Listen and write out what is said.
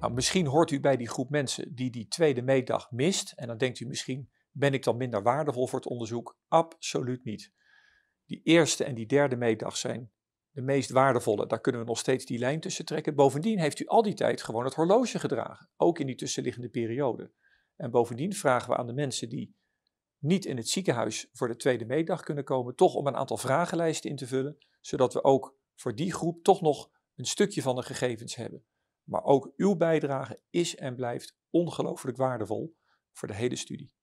Nou, misschien hoort u bij die groep mensen die die tweede meetdag mist. En dan denkt u misschien, ben ik dan minder waardevol voor het onderzoek? Absoluut niet. Die eerste en die derde meetdag zijn de meest waardevolle. Daar kunnen we nog steeds die lijn tussen trekken. Bovendien heeft u al die tijd gewoon het horloge gedragen, ook in die tussenliggende periode. En bovendien vragen we aan de mensen die niet in het ziekenhuis voor de tweede meetdag kunnen komen, toch om een aantal vragenlijsten in te vullen, zodat we ook voor die groep toch nog een stukje van de gegevens hebben. Maar ook uw bijdrage is en blijft ongelooflijk waardevol voor de hele studie.